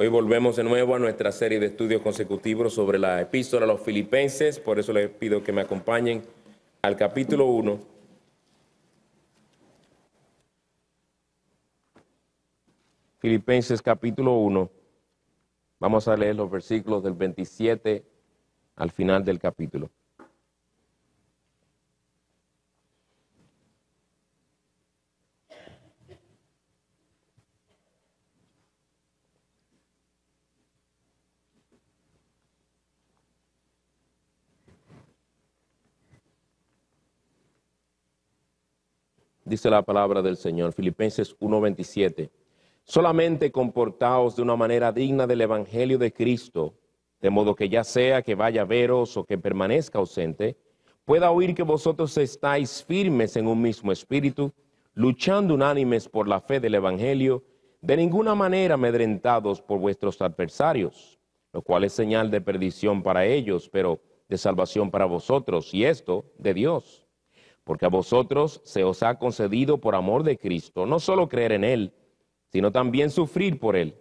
Hoy volvemos de nuevo a nuestra serie de estudios consecutivos sobre la epístola a los filipenses, por eso les pido que me acompañen al capítulo 1. Filipenses capítulo 1. Vamos a leer los versículos del 27 al final del capítulo. dice la palabra del Señor, Filipenses 1:27. Solamente comportaos de una manera digna del Evangelio de Cristo, de modo que ya sea que vaya a veros o que permanezca ausente, pueda oír que vosotros estáis firmes en un mismo espíritu, luchando unánimes por la fe del Evangelio, de ninguna manera amedrentados por vuestros adversarios, lo cual es señal de perdición para ellos, pero de salvación para vosotros, y esto de Dios porque a vosotros se os ha concedido por amor de Cristo no solo creer en Él, sino también sufrir por Él,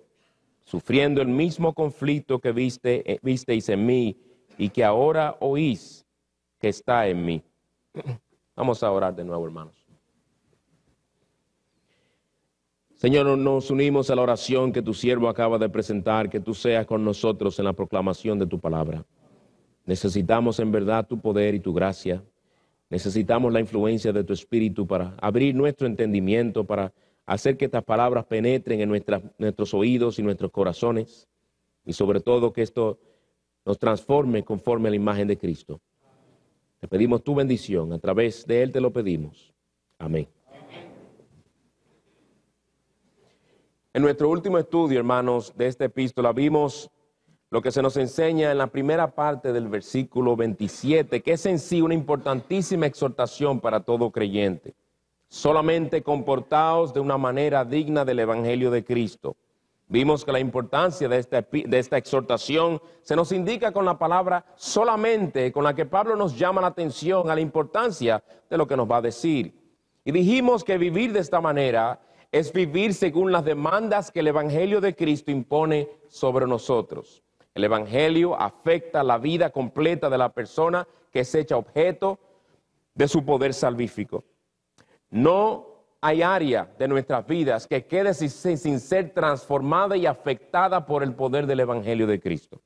sufriendo el mismo conflicto que viste, eh, visteis en mí y que ahora oís que está en mí. Vamos a orar de nuevo, hermanos. Señor, nos unimos a la oración que tu siervo acaba de presentar, que tú seas con nosotros en la proclamación de tu palabra. Necesitamos en verdad tu poder y tu gracia. Necesitamos la influencia de tu Espíritu para abrir nuestro entendimiento, para hacer que estas palabras penetren en nuestros oídos y nuestros corazones, y sobre todo que esto nos transforme conforme a la imagen de Cristo. Te pedimos tu bendición, a través de Él te lo pedimos. Amén. En nuestro último estudio, hermanos, de esta epístola vimos lo que se nos enseña en la primera parte del versículo 27, que es en sí una importantísima exhortación para todo creyente. Solamente comportaos de una manera digna del Evangelio de Cristo. Vimos que la importancia de esta, de esta exhortación se nos indica con la palabra solamente, con la que Pablo nos llama la atención a la importancia de lo que nos va a decir. Y dijimos que vivir de esta manera es vivir según las demandas que el Evangelio de Cristo impone sobre nosotros. El Evangelio afecta la vida completa de la persona que es hecha objeto de su poder salvífico. No hay área de nuestras vidas que quede sin, sin, ser transformada y afectada por el poder del Evangelio de Cristo.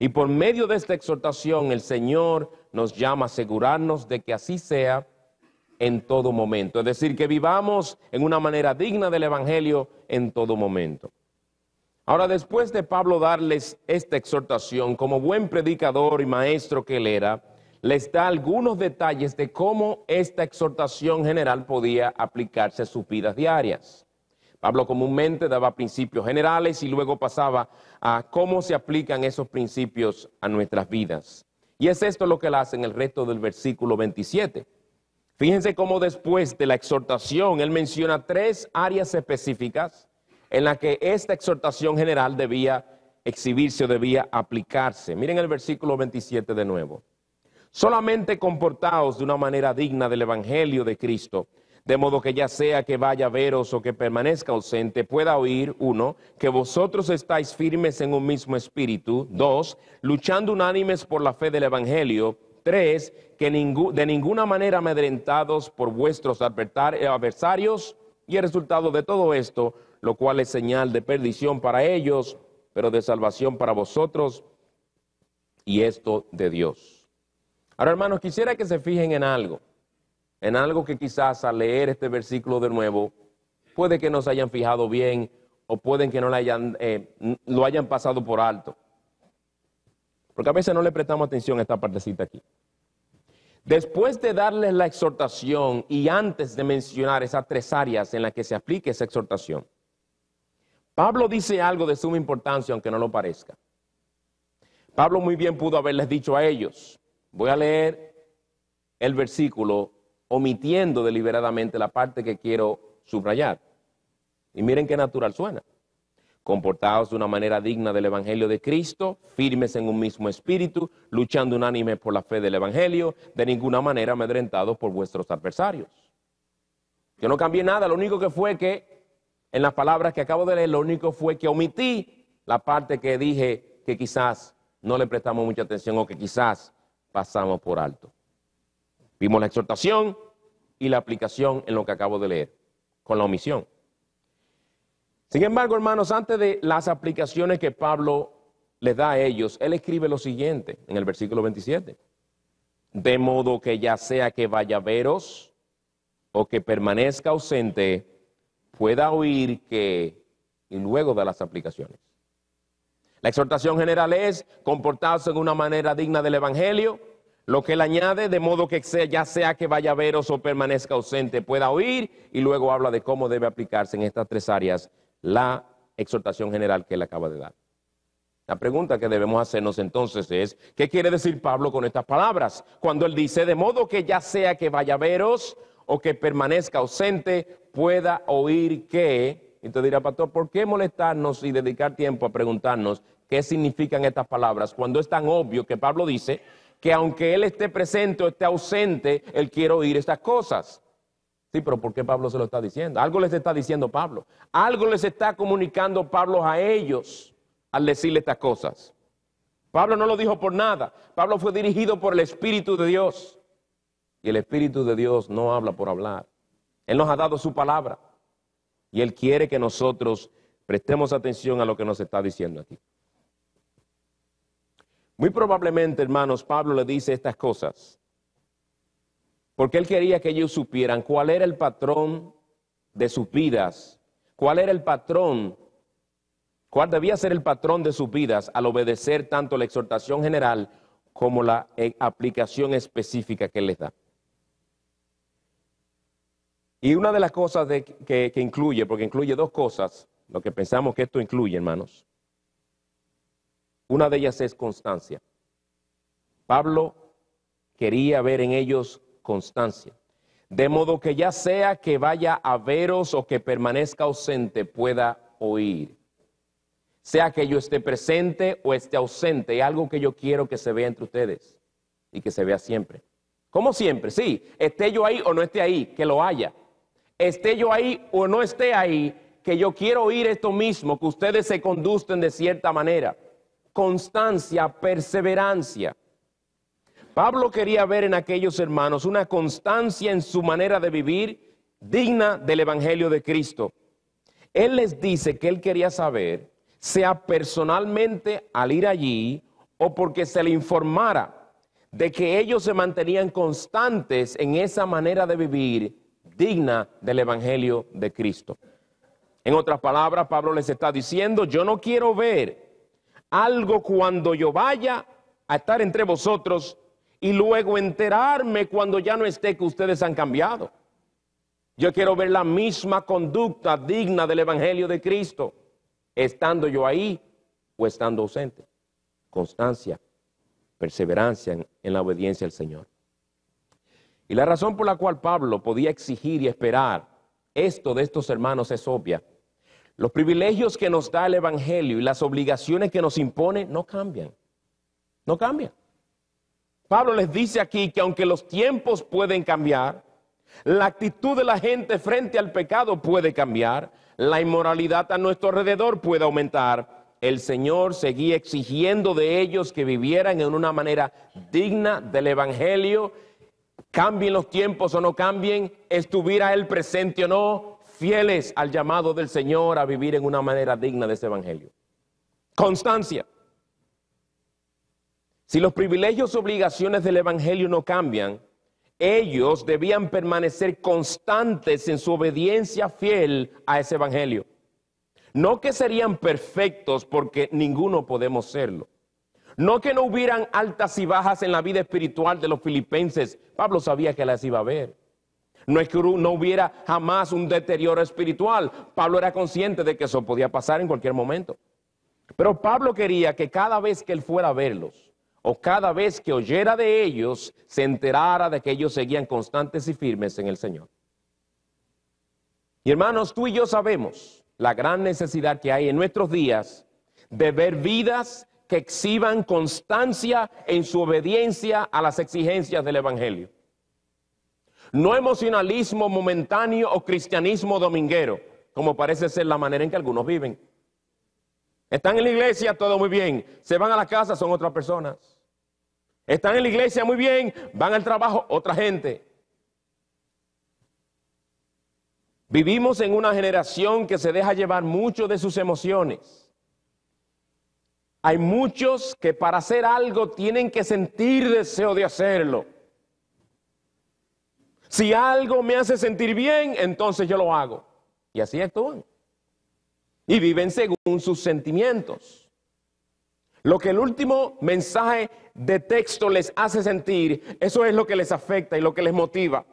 Y por medio de esta exhortación el Señor nos llama a asegurarnos de que así sea en todo momento. Es decir, que vivamos en una manera digna del Evangelio en todo momento. Ahora, después de Pablo darles esta exhortación, como buen predicador y maestro que él era, les da algunos detalles de cómo esta exhortación general podía aplicarse a sus vidas diarias. Pablo comúnmente daba principios generales y luego pasaba a cómo se aplican esos principios a nuestras vidas. Y es esto lo que él hace en el resto del versículo 27. Fíjense cómo después de la exhortación, él menciona tres áreas específicas en la que esta exhortación general debía exhibirse o debía aplicarse. Miren el versículo 27 de nuevo. Solamente comportaos de una manera digna del Evangelio de Cristo, de modo que ya sea que vaya a veros o que permanezca ausente, pueda oír, uno, que vosotros estáis firmes en un mismo espíritu, dos, luchando unánimes por la fe del Evangelio, Tres, que de ninguna manera amedrentados por vuestros adversarios. Y el resultado de todo esto, lo cual es señal de perdición para ellos, pero de salvación para vosotros, y esto de Dios. Ahora, hermanos, quisiera que se fijen en algo, en algo que quizás al leer este versículo de nuevo, puede que no se hayan fijado bien o pueden que no lo hayan, eh, lo hayan pasado por alto. Porque a veces no le prestamos atención a esta partecita aquí. Después de darles la exhortación y antes de mencionar esas tres áreas en las que se aplique esa exhortación, Pablo dice algo de suma importancia, aunque no lo parezca. Pablo muy bien pudo haberles dicho a ellos, voy a leer el versículo omitiendo deliberadamente la parte que quiero subrayar. Y miren qué natural suena. Comportados de una manera digna del Evangelio de Cristo, firmes en un mismo espíritu, luchando unánime por la fe del Evangelio, de ninguna manera amedrentados por vuestros adversarios. Yo no cambié nada, lo único que fue que en las palabras que acabo de leer, lo único fue que omití la parte que dije que quizás no le prestamos mucha atención o que quizás pasamos por alto. Vimos la exhortación y la aplicación en lo que acabo de leer, con la omisión. Sin embargo, hermanos, antes de las aplicaciones que Pablo les da a ellos, él escribe lo siguiente en el versículo 27. De modo que ya sea que vaya a veros o que permanezca ausente, pueda oír que y luego de las aplicaciones. La exhortación general es comportarse de una manera digna del Evangelio, lo que él añade, de modo que ya sea que vaya a veros o permanezca ausente, pueda oír, y luego habla de cómo debe aplicarse en estas tres áreas la exhortación general que él acaba de dar. La pregunta que debemos hacernos entonces es, ¿qué quiere decir Pablo con estas palabras? Cuando él dice, de modo que ya sea que vaya a veros o que permanezca ausente pueda oír qué. Entonces dirá, pastor, ¿por qué molestarnos y dedicar tiempo a preguntarnos qué significan estas palabras cuando es tan obvio que Pablo dice que aunque él esté presente o esté ausente, él quiere oír estas cosas? Sí, pero ¿por qué Pablo se lo está diciendo? Algo les está diciendo Pablo. Algo les está comunicando Pablo a ellos al decirle estas cosas. Pablo no lo dijo por nada. Pablo fue dirigido por el Espíritu de Dios. Y el Espíritu de Dios no habla por hablar. Él nos ha dado su palabra. Y Él quiere que nosotros prestemos atención a lo que nos está diciendo aquí. Muy probablemente, hermanos, Pablo le dice estas cosas. Porque él quería que ellos supieran cuál era el patrón de sus vidas, cuál era el patrón, cuál debía ser el patrón de sus vidas al obedecer tanto la exhortación general como la eh, aplicación específica que él les da. Y una de las cosas que, que incluye, porque incluye dos cosas, lo que pensamos que esto incluye, hermanos. Una de ellas es constancia. Pablo quería ver en ellos constancia. De modo que ya sea que vaya a veros o que permanezca ausente, pueda oír. Sea que yo esté presente o esté ausente, es algo que yo quiero que se vea entre ustedes y que se vea siempre. Como siempre, sí, esté yo ahí o no esté ahí, que lo haya esté yo ahí o no esté ahí, que yo quiero oír esto mismo, que ustedes se conduzcan de cierta manera. Constancia, perseverancia. Pablo quería ver en aquellos hermanos una constancia en su manera de vivir digna del Evangelio de Cristo. Él les dice que él quería saber, sea personalmente al ir allí o porque se le informara de que ellos se mantenían constantes en esa manera de vivir digna del Evangelio de Cristo. En otras palabras, Pablo les está diciendo, yo no quiero ver algo cuando yo vaya a estar entre vosotros y luego enterarme cuando ya no esté que ustedes han cambiado. Yo quiero ver la misma conducta digna del Evangelio de Cristo, estando yo ahí o estando ausente. Constancia, perseverancia en, la obediencia al Señor. Y la razón por la cual Pablo podía exigir y esperar esto de estos hermanos es obvia. Los privilegios que nos da el Evangelio y las obligaciones que nos impone no cambian. No cambian. Pablo les dice aquí que aunque los tiempos pueden cambiar, la actitud de la gente frente al pecado puede cambiar, la inmoralidad a nuestro alrededor puede aumentar, el Señor seguía exigiendo de ellos que vivieran en una manera digna del Evangelio Cambien los tiempos o no cambien, estuviera él presente o no, fieles al llamado del Señor a vivir en una manera digna de ese evangelio. Constancia. Si los privilegios y obligaciones del evangelio no cambian, ellos debían permanecer constantes en su obediencia fiel a ese evangelio. No que serían perfectos porque ninguno podemos serlo, no que no hubieran altas y bajas en la vida espiritual de los filipenses. Pablo sabía que las iba a ver. No es que no hubiera jamás un deterioro espiritual. Pablo era consciente de que eso podía pasar en cualquier momento. Pero Pablo quería que cada vez que él fuera a verlos, o cada vez que oyera de ellos, se enterara de que ellos seguían constantes y firmes en el Señor. Y hermanos, tú y yo sabemos la gran necesidad que hay en nuestros días de ver vidas que exhiban constancia en su obediencia a las exigencias del Evangelio. No emocionalismo momentáneo o cristianismo dominguero, como parece ser la manera en que algunos viven. Están en la iglesia, todo muy bien. Se van a la casa, son otras personas. Están en la iglesia, muy bien. Van al trabajo, otra gente. Vivimos en una generación que se deja llevar mucho de sus emociones hay muchos que para hacer algo tienen que sentir deseo de hacerlo. Si algo me hace sentir bien, entonces yo lo hago. Y así actúan. Y viven según sus sentimientos. Lo que el último mensaje de texto les hace sentir, eso es lo que les afecta y lo que les motiva.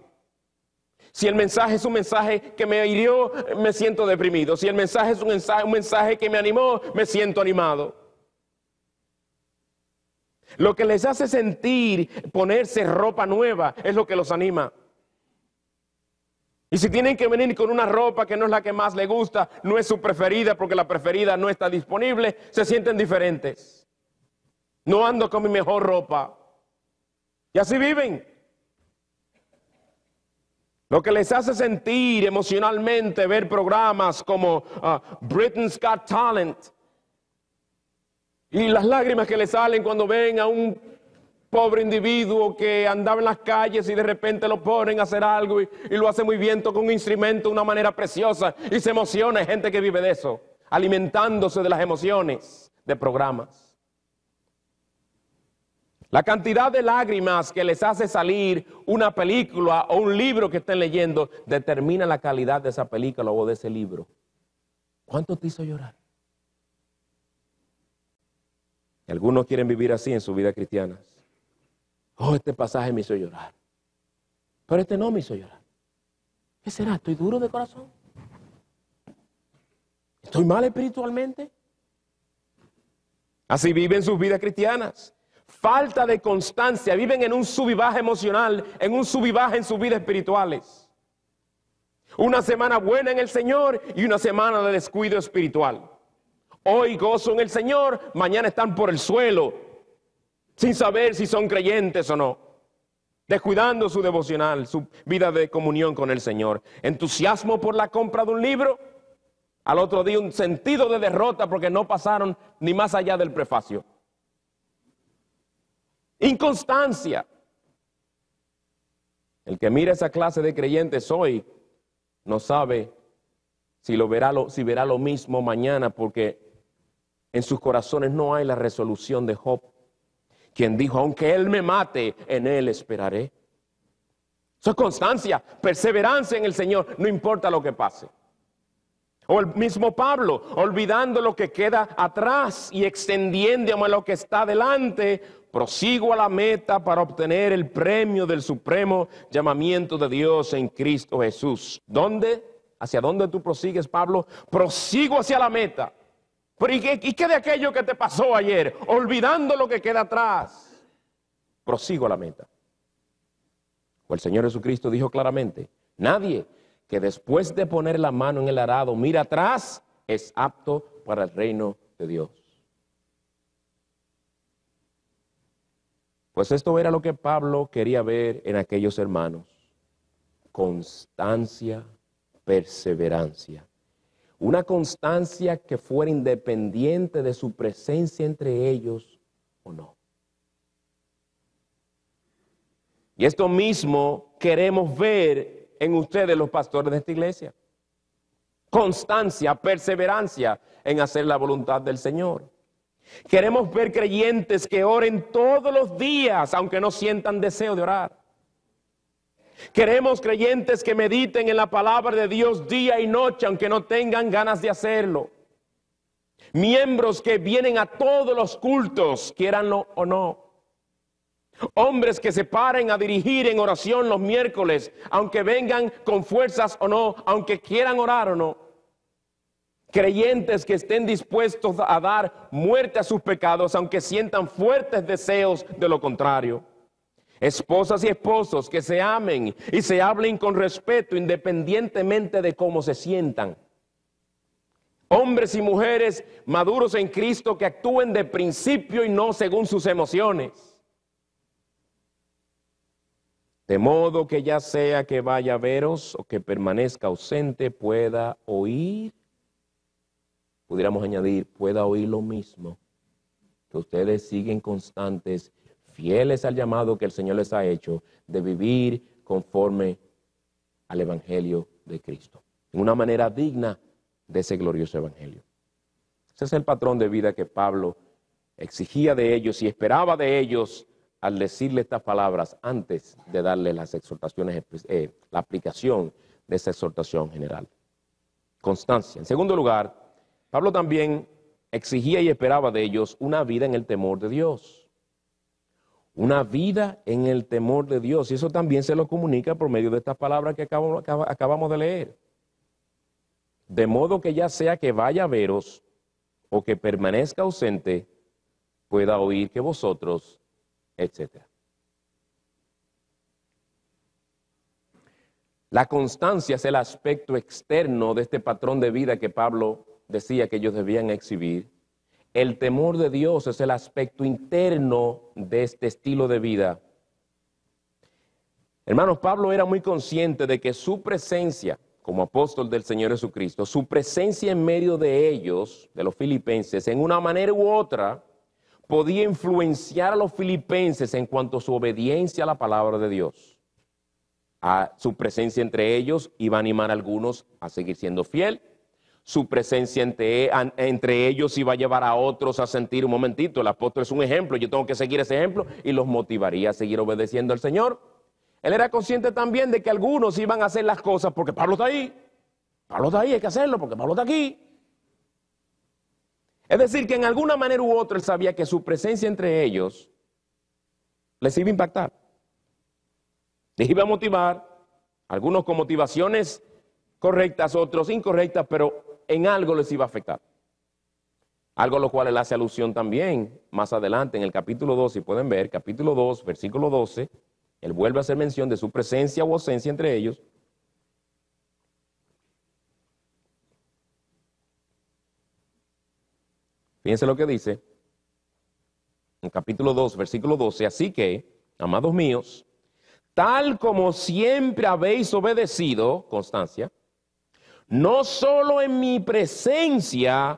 Si el mensaje es un mensaje que me hirió, me siento deprimido. Si el mensaje es un mensaje, un mensaje que me animó, me siento animado. Lo que les hace sentir ponerse ropa nueva es lo que los anima. Y si tienen que venir con una ropa que no es la que más les gusta, no es su preferida porque la preferida no está disponible, se sienten diferentes. No ando con mi mejor ropa. Y así viven. Lo que les hace sentir emocionalmente ver programas como ah, Britain's Got Talent, y las lágrimas que le salen cuando ven a un pobre individuo que andaba en las calles y de repente lo ponen a hacer algo y, lo hace muy bien, toca un instrumento de una manera preciosa y se emociona. Hay gente que vive de eso, alimentándose de las emociones de programas. La cantidad de lágrimas que les hace salir una película o un libro que estén leyendo determina la calidad de esa película o de ese libro. ¿Cuánto te hizo llorar? algunos quieren vivir así en su vida cristiana. Oh, este pasaje me hizo llorar. Pero este no me hizo llorar. ¿Qué será? ¿Estoy duro de corazón? ¿Estoy mal espiritualmente? Así viven sus vidas cristianas. Falta de constancia. Viven en un subivaje emocional, en un subivaje en sus vidas espirituales. Una semana buena en el Señor y una semana de descuido espiritual. Hoy gozo en el Señor, mañana están por el suelo, sin saber si son creyentes o no, descuidando su devocional, su vida de comunión con el Señor. Entusiasmo por la compra de un libro, al otro día un sentido de derrota porque no pasaron ni más allá del prefacio. Inconstancia. El que mira esa clase de creyentes hoy no sabe si, lo verá, si verá lo mismo mañana porque en sus corazones no hay la resolución de Job, quien dijo, aunque Él me mate, en Él esperaré. Eso es constancia, perseverancia en el Señor, no importa lo que pase. O el mismo Pablo, olvidando lo que queda atrás y a lo que está delante, prosigo a la meta para obtener el premio del supremo llamamiento de Dios en Cristo Jesús. ¿Dónde? ¿Hacia dónde tú prosigues, Pablo? Prosigo hacia la meta ¿y qué, qué de aquello que te pasó ayer? Olvidando lo que queda atrás. Prosigo la meta. O pues el Señor Jesucristo dijo claramente, nadie que después de poner la mano en el arado mira atrás es apto para el reino de Dios. Pues esto era lo que Pablo quería ver en aquellos hermanos. Constancia, perseverancia una constancia que fuera independiente de su presencia entre ellos o no. Y esto mismo queremos ver en ustedes los pastores de esta iglesia. Constancia, perseverancia en hacer la voluntad del Señor. Queremos ver creyentes que oren todos los días, aunque no sientan deseo de orar. Queremos creyentes que mediten en la palabra de Dios día y noche, aunque no tengan ganas de hacerlo. Miembros que vienen a todos los cultos, quieranlo o no. Hombres que se paren a dirigir en oración los miércoles, aunque vengan con fuerzas o no, aunque quieran orar o no. Creyentes que estén dispuestos a dar muerte a sus pecados, aunque sientan fuertes deseos de lo contrario. Esposas y esposos que se amen y se hablen con respeto independientemente de cómo se sientan. Hombres y mujeres maduros en Cristo que actúen de principio y no según sus emociones. De modo que ya sea que vaya a veros o que permanezca ausente, pueda oír, pudiéramos añadir, pueda oír lo mismo, que ustedes siguen constantes fieles al llamado que el Señor les ha hecho de vivir conforme al Evangelio de Cristo, en una manera digna de ese glorioso Evangelio. Ese es el patrón de vida que Pablo exigía de ellos y esperaba de ellos al decirle estas palabras antes de darle las exhortaciones, eh, la aplicación de esa exhortación general. Constancia. En segundo lugar, Pablo también exigía y esperaba de ellos una vida en el temor de Dios una vida en el temor de Dios. Y eso también se lo comunica por medio de estas palabras que acabamos, de leer. De modo que ya sea que vaya a veros o que permanezca ausente, pueda oír que vosotros, etc. La constancia es el aspecto externo de este patrón de vida que Pablo decía que ellos debían exhibir. El temor de Dios es el aspecto interno de este estilo de vida. Hermanos, Pablo era muy consciente de que su presencia como apóstol del Señor Jesucristo, su presencia en medio de ellos, de los filipenses, en una manera u otra, podía influenciar a los filipenses en cuanto a su obediencia a la palabra de Dios. A su presencia entre ellos iba a animar a algunos a seguir siendo fiel su presencia e, entre, ellos Iba a llevar a otros a sentir un momentito. El apóstol es un ejemplo, yo tengo que seguir ese ejemplo y los motivaría a seguir obedeciendo al Señor. Él era consciente también de que algunos iban a hacer las cosas porque Pablo está ahí. Pablo está ahí, hay que hacerlo porque Pablo está aquí. Es decir, que en alguna manera u otra él sabía que su presencia entre ellos les iba a impactar. Les iba a motivar, algunos con motivaciones correctas, otros incorrectas, pero en algo les iba a afectar. Algo a lo cual él hace alusión también más adelante en el capítulo 2, si pueden ver, capítulo 2, versículo 12, él vuelve a hacer mención de su presencia o ausencia entre ellos. Fíjense lo que dice en capítulo 2, versículo 12, así que, amados míos, tal como siempre habéis obedecido, constancia, no solo en mi presencia,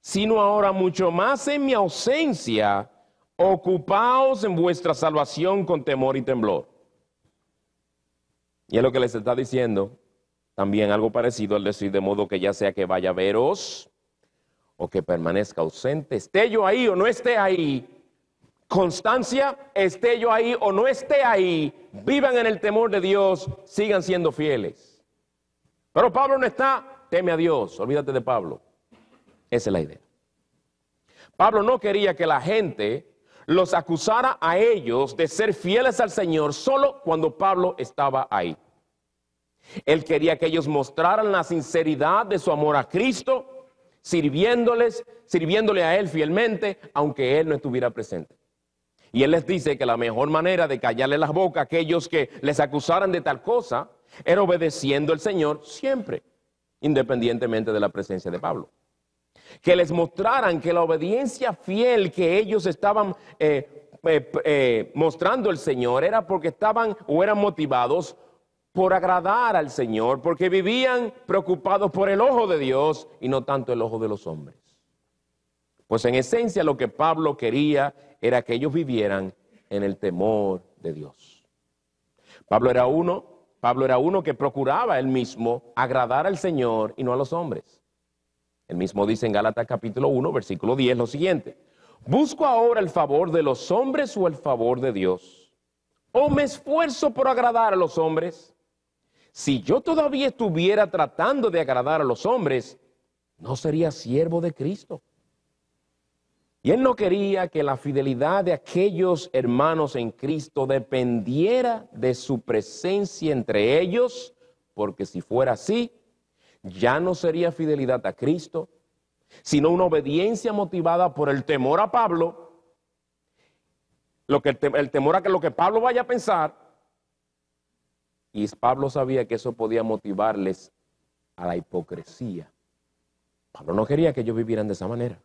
sino ahora mucho más en mi ausencia, ocupaos en vuestra salvación con temor y temblor. Y es lo que les está diciendo también algo parecido al decir de modo que ya sea que vaya a veros o que permanezca ausente, esté yo ahí o no esté ahí, constancia, esté yo ahí o no esté ahí, vivan en el temor de Dios, sigan siendo fieles. Pero Pablo no está, teme a Dios, olvídate de Pablo. Esa es la idea. Pablo no quería que la gente los acusara a ellos de ser fieles al Señor solo cuando Pablo estaba ahí. Él quería que ellos mostraran la sinceridad de su amor a Cristo, sirviéndoles, sirviéndole a Él fielmente, aunque Él no estuviera presente. Y Él les dice que la mejor manera de callarle las bocas a aquellos que les acusaran de tal cosa era obedeciendo al Señor siempre, independientemente de la presencia de Pablo. Que les mostraran que la obediencia fiel que ellos estaban eh, eh, eh, mostrando al Señor era porque estaban o eran motivados por agradar al Señor, porque vivían preocupados por el ojo de Dios y no tanto el ojo de los hombres. Pues en esencia lo que Pablo quería era que ellos vivieran en el temor de Dios. Pablo era uno Pablo era uno que procuraba él mismo agradar al Señor y no a los hombres. El mismo dice en Gálatas capítulo 1, versículo 10 lo siguiente. ¿Busco ahora el favor de los hombres o el favor de Dios? ¿O me esfuerzo por agradar a los hombres? Si yo todavía estuviera tratando de agradar a los hombres, no sería siervo de Cristo. Y él no quería que la fidelidad de aquellos hermanos en Cristo dependiera de su presencia entre ellos, porque si fuera así, ya no sería fidelidad a Cristo, sino una obediencia motivada por el temor a Pablo, lo que el, el temor a que lo que Pablo vaya a pensar, y Pablo sabía que eso podía motivarles a la hipocresía. Pablo no quería que ellos vivieran de esa manera.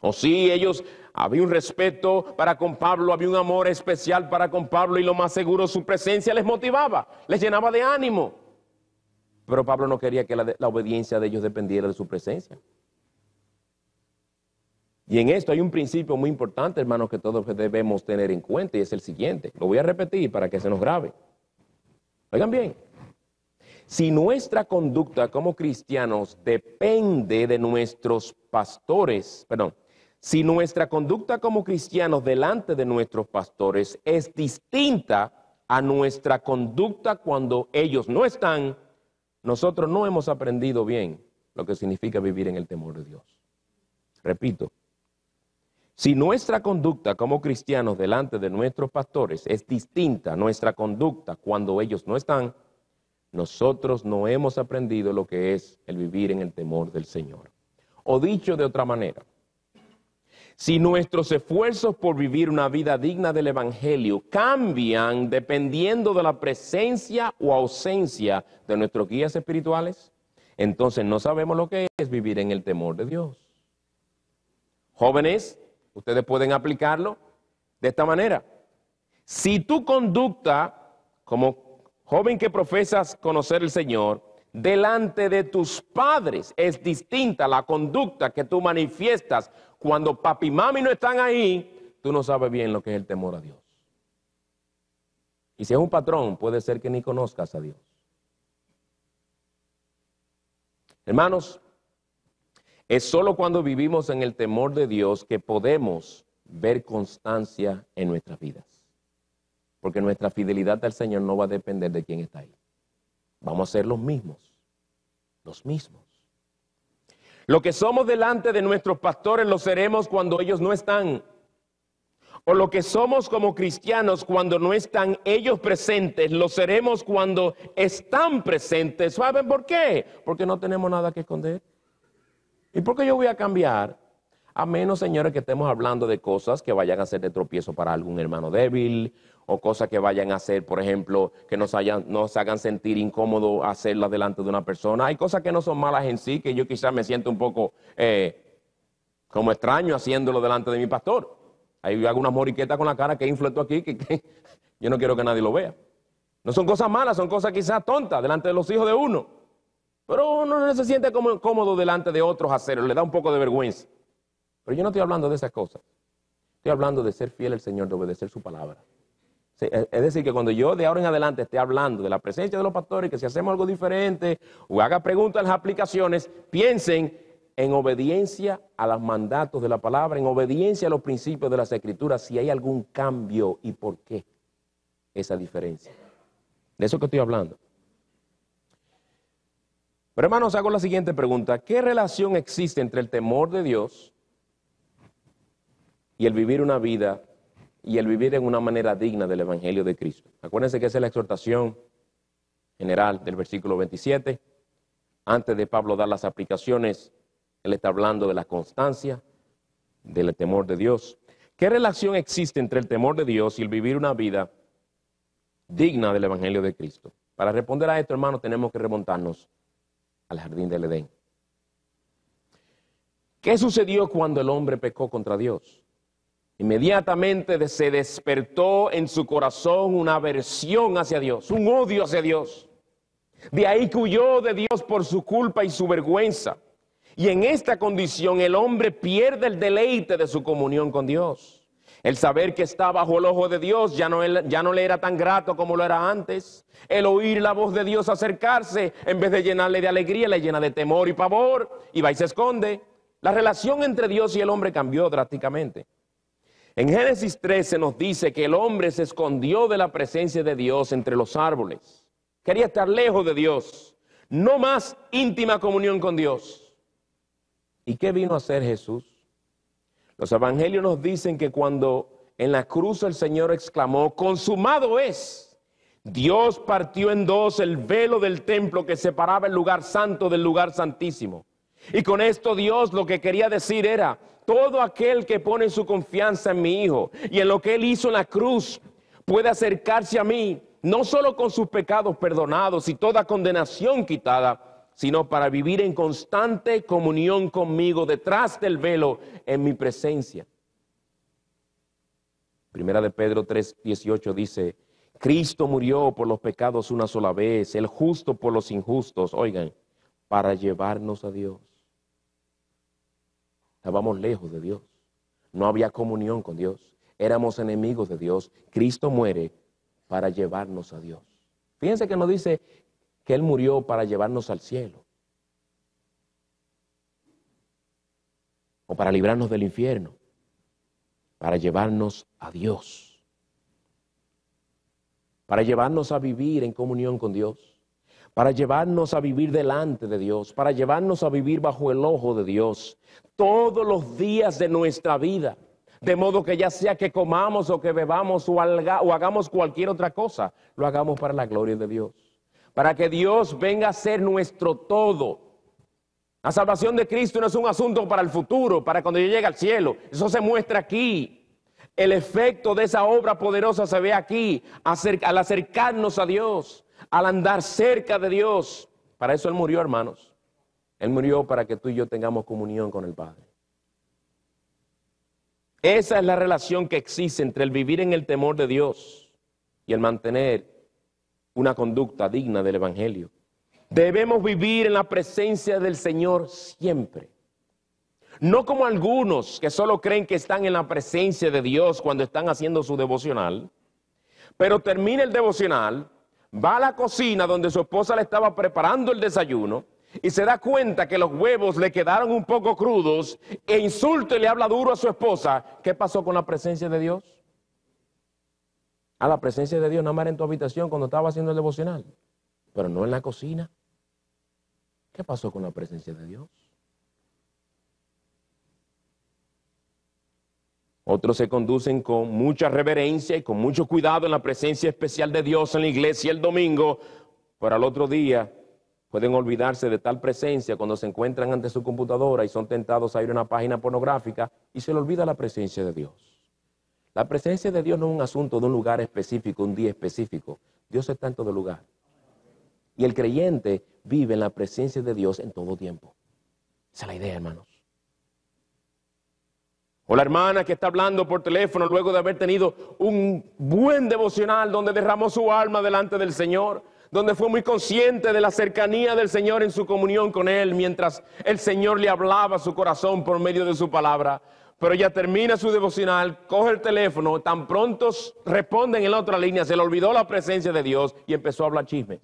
O oh, sí, ellos, había un respeto para con Pablo, había un amor especial para con Pablo y lo más seguro su presencia les motivaba, les llenaba de ánimo. Pero Pablo no quería que la, obediencia de ellos dependiera de su presencia. Y en esto hay un principio muy importante, hermanos, que todos debemos tener en cuenta y es el siguiente. Lo voy a repetir para que se nos grabe. Oigan bien, si nuestra conducta como cristianos depende de nuestros pastores, perdón, si nuestra conducta como cristianos delante de nuestros pastores es distinta a nuestra conducta cuando ellos no están, nosotros no hemos aprendido bien lo que significa vivir en el temor de Dios. Repito, si nuestra conducta como cristianos delante de nuestros pastores es distinta a nuestra conducta cuando ellos no están, nosotros no hemos aprendido lo que es el vivir en el temor del Señor. O dicho de otra manera, si nuestros esfuerzos por vivir una vida digna del Evangelio cambian dependiendo de la presencia o ausencia de nuestros guías espirituales, entonces no sabemos lo que es vivir en el temor de Dios. Jóvenes, ustedes pueden aplicarlo de esta manera. Si tu conducta como joven que profesas conocer el Señor, delante de tus padres es distinta la conducta que tú manifiestas cuando papi y mami no están ahí, tú no sabes bien lo que es el temor a Dios. Y si es un patrón, puede ser que ni conozcas a Dios. Hermanos, es solo cuando vivimos en el temor de Dios que podemos ver constancia en nuestras vidas. Porque nuestra fidelidad al Señor no va a depender de quién está ahí. Vamos a ser los mismos, los mismos. Lo que somos delante de nuestros pastores lo seremos cuando ellos no están. O lo que somos como cristianos cuando no están ellos presentes, lo seremos cuando están presentes. ¿Saben por qué? Porque no tenemos nada que esconder. ¿Y por qué yo voy a cambiar a menos, señores, que estemos hablando de cosas que vayan a ser de tropiezo para algún hermano débil o cosas que vayan a hacer, por ejemplo, que nos, hagan sentir incómodo hacerlas delante de una persona. Hay cosas que no son malas en sí, que yo quizás me siento un poco eh, como extraño haciéndolo delante de mi pastor. hago algunas moriquetas con la cara que infleto aquí que, yo no quiero que nadie lo vea. No son cosas malas, son cosas quizás tontas delante de los hijos de uno. Pero uno no se siente como cómodo delante de otros hacerlo, le da un poco de vergüenza. Pero yo no estoy hablando de esas cosas. Estoy hablando de ser fiel al Señor, de obedecer su palabra. Es decir, que cuando yo de ahora en adelante esté hablando de la presencia de los pastores, que si hacemos algo diferente o haga preguntas en las aplicaciones, piensen en obediencia a los mandatos de la palabra, en obediencia a los principios de las escrituras, si hay algún cambio y por qué esa diferencia. De eso que estoy hablando. Pero hermanos, hago la siguiente pregunta. ¿Qué relación existe entre el temor de Dios y el vivir una vida y el vivir en una manera digna del Evangelio de Cristo. Acuérdense que esa es la exhortación general del versículo 27. Antes de Pablo dar las aplicaciones, él está hablando de la constancia, del temor de Dios. ¿Qué relación existe entre el temor de Dios y el vivir una vida digna del Evangelio de Cristo? Para responder a esto, hermano, tenemos que remontarnos al jardín del Edén. ¿Qué sucedió cuando el hombre pecó contra Dios? Inmediatamente se despertó en su corazón una aversión hacia Dios, un odio hacia Dios. De ahí que huyó de Dios por su culpa y su vergüenza. Y en esta condición el hombre pierde el deleite de su comunión con Dios. El saber que está bajo el ojo de Dios ya no, ya no le era tan grato como lo era antes. El oír la voz de Dios acercarse, en vez de llenarle de alegría, le llena de temor y pavor y va y se esconde. La relación entre Dios y el hombre cambió drásticamente. En Génesis 13 nos dice que el hombre se escondió de la presencia de Dios entre los árboles. Quería estar lejos de Dios. No más íntima comunión con Dios. ¿Y qué vino a hacer Jesús? Los evangelios nos dicen que cuando en la cruz el Señor exclamó, consumado es, Dios partió en dos el velo del templo que separaba el lugar santo del lugar santísimo. Y con esto Dios lo que quería decir era, todo aquel que pone su confianza en mi Hijo y en lo que Él hizo en la cruz puede acercarse a mí, no solo con sus pecados perdonados y toda condenación quitada, sino para vivir en constante comunión conmigo detrás del velo en mi presencia. Primera de Pedro 3:18 dice, Cristo murió por los pecados una sola vez, el justo por los injustos, oigan, para llevarnos a Dios. Estábamos lejos de Dios. No había comunión con Dios. Éramos enemigos de Dios. Cristo muere para llevarnos a Dios. Fíjense que nos dice que Él murió para llevarnos al cielo. O para librarnos del infierno. Para llevarnos a Dios. Para llevarnos a vivir en comunión con Dios para llevarnos a vivir delante de Dios, para llevarnos a vivir bajo el ojo de Dios todos los días de nuestra vida. De modo que ya sea que comamos o que bebamos o, hagamos cualquier otra cosa, lo hagamos para la gloria de Dios. Para que Dios venga a ser nuestro todo. La salvación de Cristo no es un asunto para el futuro, para cuando yo llegue al cielo. Eso se muestra aquí. El efecto de esa obra poderosa se ve aquí, al acercarnos a Dios al andar cerca de Dios. Para eso Él murió, hermanos. Él murió para que tú y yo tengamos comunión con el Padre. Esa es la relación que existe entre el vivir en el temor de Dios y el mantener una conducta digna del Evangelio. Debemos vivir en la presencia del Señor siempre. No como algunos que solo creen que están en la presencia de Dios cuando están haciendo su devocional, pero termina el devocional va a la cocina donde su esposa le estaba preparando el desayuno y se da cuenta que los huevos le quedaron un poco crudos e insulta y le habla duro a su esposa, ¿qué pasó con la presencia de Dios? A la presencia de Dios, nada más en tu habitación cuando estaba haciendo el devocional, pero no en la cocina. ¿Qué pasó con la presencia de Dios? Otros se conducen con mucha reverencia y con mucho cuidado en la presencia especial de Dios en la iglesia el domingo, pero al otro día pueden olvidarse de tal presencia cuando se encuentran ante su computadora y son tentados a ir a una página pornográfica y se le olvida la presencia de Dios. La presencia de Dios no es un asunto de un lugar específico, un día específico. Dios está en todo lugar. Y el creyente vive en la presencia de Dios en todo tiempo. Esa es la idea, hermanos. O la hermana que está hablando por teléfono luego de haber tenido un buen devocional donde derramó su alma delante del Señor, donde fue muy consciente de la cercanía del Señor en su comunión con Él mientras el Señor le hablaba a su corazón por medio de su palabra. Pero ella termina su devocional, coge el teléfono, tan pronto responden en la otra línea, se le olvidó la presencia de Dios y empezó a hablar chismes.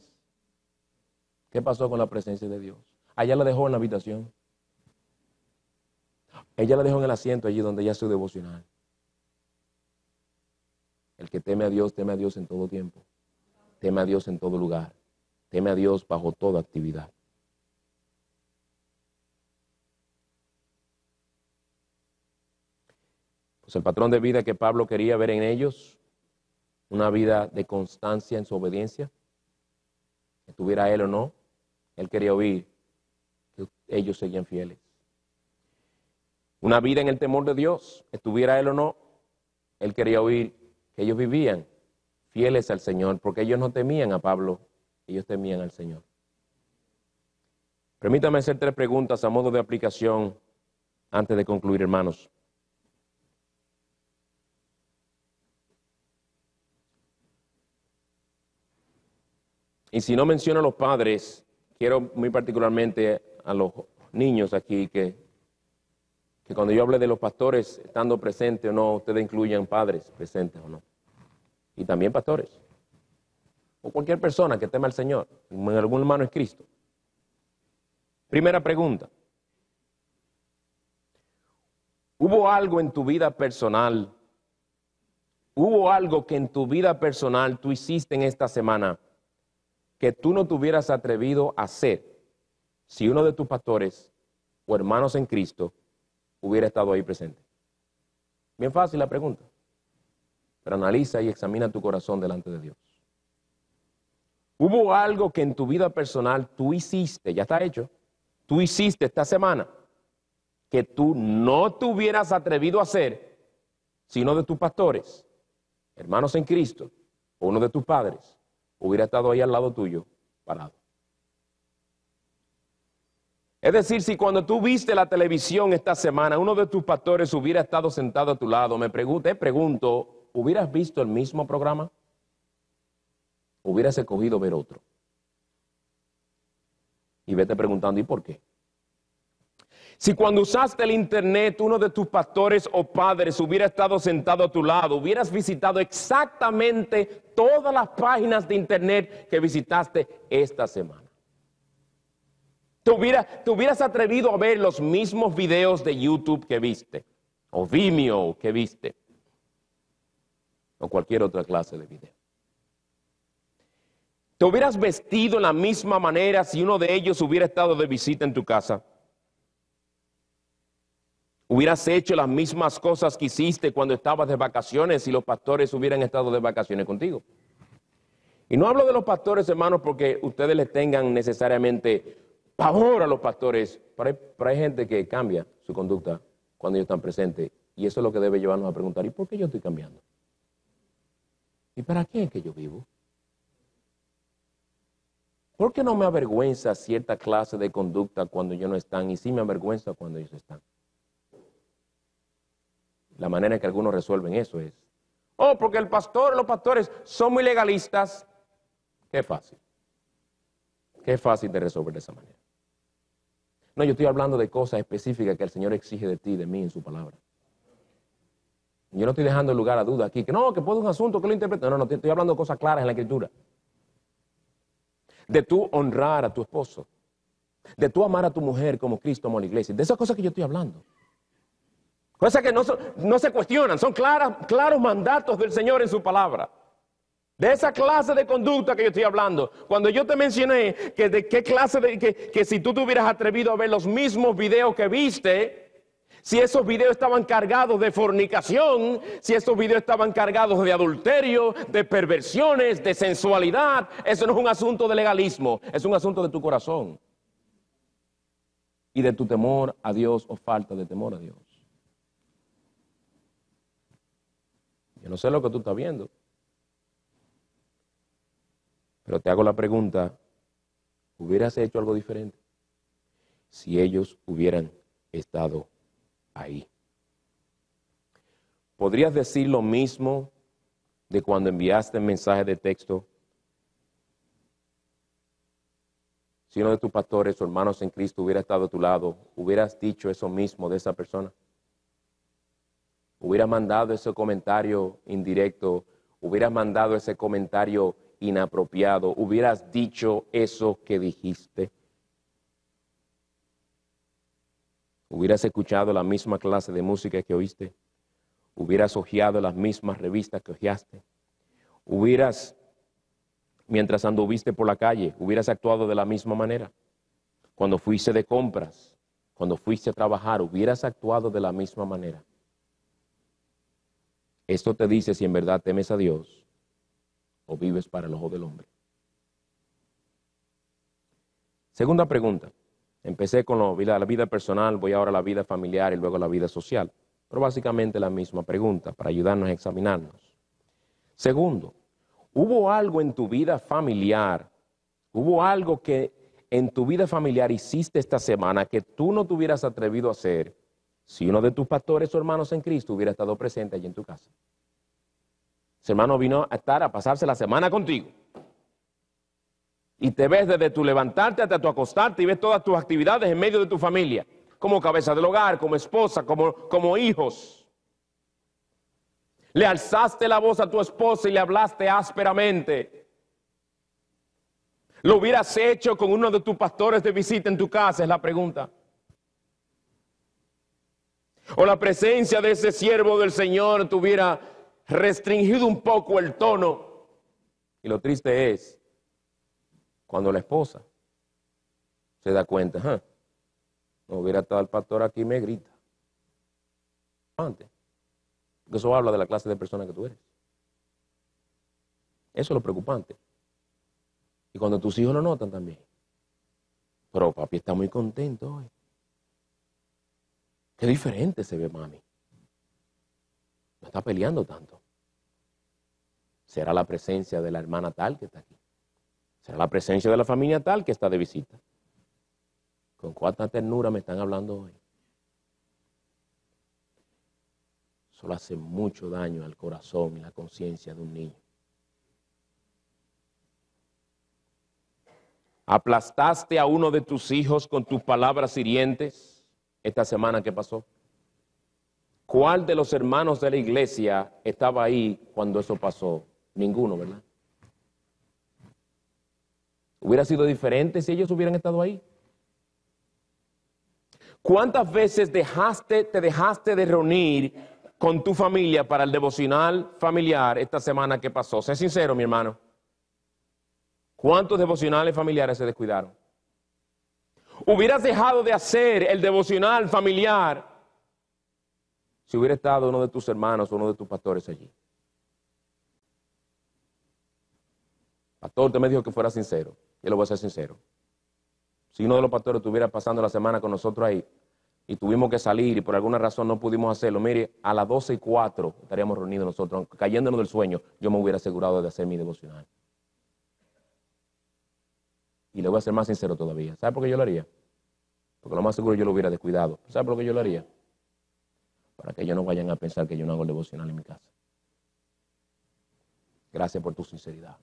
¿Qué pasó con la presencia de Dios? Allá la dejó en la habitación. Ella la dejó en el asiento allí donde ella se devocional. El que teme a Dios, teme a Dios en todo tiempo. Teme a Dios en todo lugar. Teme a Dios bajo toda actividad. Pues el patrón de vida que Pablo quería ver en ellos, una vida de constancia en su obediencia, estuviera tuviera él o no, él quería oír que ellos seguían fieles. Una vida en el temor de Dios, estuviera él o no, él quería oír que ellos vivían fieles al Señor, porque ellos no temían a Pablo, ellos temían al Señor. Permítame hacer tres preguntas a modo de aplicación antes de concluir, hermanos. Y si no menciono a los padres, quiero muy particularmente a los niños aquí que que cuando yo hable de los pastores estando presentes o no, ustedes incluyan padres presentes o no. Y también pastores. O cualquier persona que tema al Señor. En Algún hermano es Cristo. Primera pregunta. ¿Hubo algo en tu vida personal? ¿Hubo algo que en tu vida personal tú hiciste en esta semana que tú no te hubieras atrevido a hacer si uno de tus pastores o hermanos en Cristo hubiera estado ahí presente? Bien fácil la pregunta, pero analiza y examina tu corazón delante de Dios. Hubo algo que en tu vida personal tú hiciste, ya está hecho, tú hiciste esta semana, que tú no te hubieras atrevido a hacer, sino de tus pastores, hermanos en Cristo, o uno de tus padres, hubiera estado ahí al lado tuyo, parado. Es decir, si cuando tú viste la televisión esta semana, uno de tus pastores hubiera estado sentado a tu lado, me pregunto, eh, pregunto, ¿hubieras visto el mismo programa? Hubieras escogido ver otro. Y vete preguntando, ¿y por qué? Si cuando usaste el internet, uno de tus pastores o padres hubiera estado sentado a tu lado, hubieras visitado exactamente todas las páginas de internet que visitaste esta semana. Te, hubiera, hubieras atrevido a ver los mismos videos de YouTube que viste, o Vimeo que viste, o cualquier otra clase de video. Te hubieras vestido de la misma manera si uno de ellos hubiera estado de visita en tu casa. Hubieras hecho las mismas cosas que hiciste cuando estabas de vacaciones si los pastores hubieran estado de vacaciones contigo. Y no hablo de los pastores, hermanos, porque ustedes les tengan necesariamente pavor a los pastores, para hay, gente que cambia su conducta cuando ellos están presentes. Y eso es lo que debe llevarnos a preguntar, ¿y por qué yo estoy cambiando? ¿Y para quién es que yo vivo? ¿Por qué no me avergüenza cierta clase de conducta cuando ellos no están y sí me avergüenza cuando ellos están? La manera que algunos resuelven eso es, oh, porque el pastor, los pastores son muy legalistas. Qué fácil. Qué fácil de resolver de esa manera. No, yo estoy hablando de cosas específicas que el Señor exige de ti, de mí, en su palabra. Yo no estoy dejando lugar a duda aquí, que no, que puede un asunto, que lo interprete. No, no, estoy hablando de cosas claras en la escritura. De tú honrar a tu esposo. De tú amar a tu mujer como Cristo amó a la iglesia. De esas cosas que yo estoy hablando. Cosas que no, no se cuestionan, son claras, claros mandatos del Señor en su palabra. De esa clase de conducta que yo estoy hablando. Cuando yo te mencioné que de qué clase de que, si tú te hubieras atrevido a ver los mismos videos que viste, si esos videos estaban cargados de fornicación, si esos videos estaban cargados de adulterio, de perversiones, de sensualidad, eso no es un asunto de legalismo, es un asunto de tu corazón y de tu temor a Dios o falta de temor a Dios. Yo no sé lo que tú estás viendo. Pero te hago la pregunta, ¿hubieras hecho algo diferente? Si ellos hubieran estado ahí. ¿Podrías decir lo mismo de cuando enviaste el mensaje de texto? Si uno de tus pastores o hermanos en Cristo hubiera estado a tu lado, ¿hubieras dicho eso mismo de esa persona? ¿Hubieras mandado ese comentario indirecto? ¿Hubieras mandado ese comentario inapropiado, hubieras dicho eso que dijiste. Hubieras escuchado la misma clase de música que oíste. Hubieras hojeado las mismas revistas que hojeaste. Hubieras, mientras anduviste por la calle, hubieras actuado de la misma manera. Cuando fuiste de compras, cuando fuiste a trabajar, hubieras actuado de la misma manera. Esto te dice si en verdad temes a Dios o vives para el ojo del hombre. Segunda pregunta. Empecé con la vida personal, voy ahora a la vida familiar y luego a la vida social. Pero básicamente la misma pregunta para ayudarnos a examinarnos. Segundo, ¿hubo algo en tu vida familiar? ¿Hubo algo que en tu vida familiar hiciste esta semana que tú no te hubieras atrevido a hacer si uno de tus pastores o hermanos en Cristo hubiera estado presente allí en tu casa? Ese hermano vino a estar, a pasarse la semana contigo. Y te ves desde tu levantarte hasta tu acostarte y ves todas tus actividades en medio de tu familia, como cabeza del hogar, como esposa, como, como hijos. Le alzaste la voz a tu esposa y le hablaste ásperamente. ¿Lo hubieras hecho con uno de tus pastores de visita en tu casa? Es la pregunta. O la presencia de ese siervo del Señor tuviera restringido un poco el tono. Y lo triste es cuando la esposa se da cuenta, ah, no hubiera estado el pastor aquí me grita. Antes. Porque eso habla de la clase de persona que tú eres. Eso es lo preocupante. Y cuando tus hijos lo notan también. Pero papi está muy contento hoy. Qué diferente se ve mami. No está peleando tanto. Será la presencia de la hermana tal que está aquí. Será la presencia de la familia tal que está de visita. ¿Con cuánta ternura me están hablando hoy? Solo hace mucho daño al corazón y la conciencia de un niño. Aplastaste a uno de tus hijos con tus palabras hirientes esta semana que pasó. ¿Cuál de los hermanos de la iglesia estaba ahí cuando eso pasó? Ninguno, ¿verdad? Hubiera sido diferente si ellos hubieran estado ahí. ¿Cuántas veces dejaste, te dejaste de reunir con tu familia para el devocional familiar esta semana que pasó? Sé sincero, mi hermano. ¿Cuántos devocionales familiares se descuidaron? Hubieras dejado de hacer el devocional familiar si hubiera estado uno de tus hermanos o uno de tus pastores allí? Pastor, usted me dijo que fuera sincero. Yo lo voy a ser sincero. Si uno de los pastores estuviera pasando la semana con nosotros ahí y tuvimos que salir y por alguna razón no pudimos hacerlo, mire, a las 12 y 4 estaríamos reunidos nosotros. Cayéndonos del sueño, yo me hubiera asegurado de hacer mi devocional. Y le voy a ser más sincero todavía. ¿Sabe por qué yo lo haría? Porque lo más seguro yo lo hubiera descuidado. ¿Sabe por qué yo lo haría? para que ellos no vayan a pensar que yo no hago el devocional en mi casa. Gracias por tu sinceridad.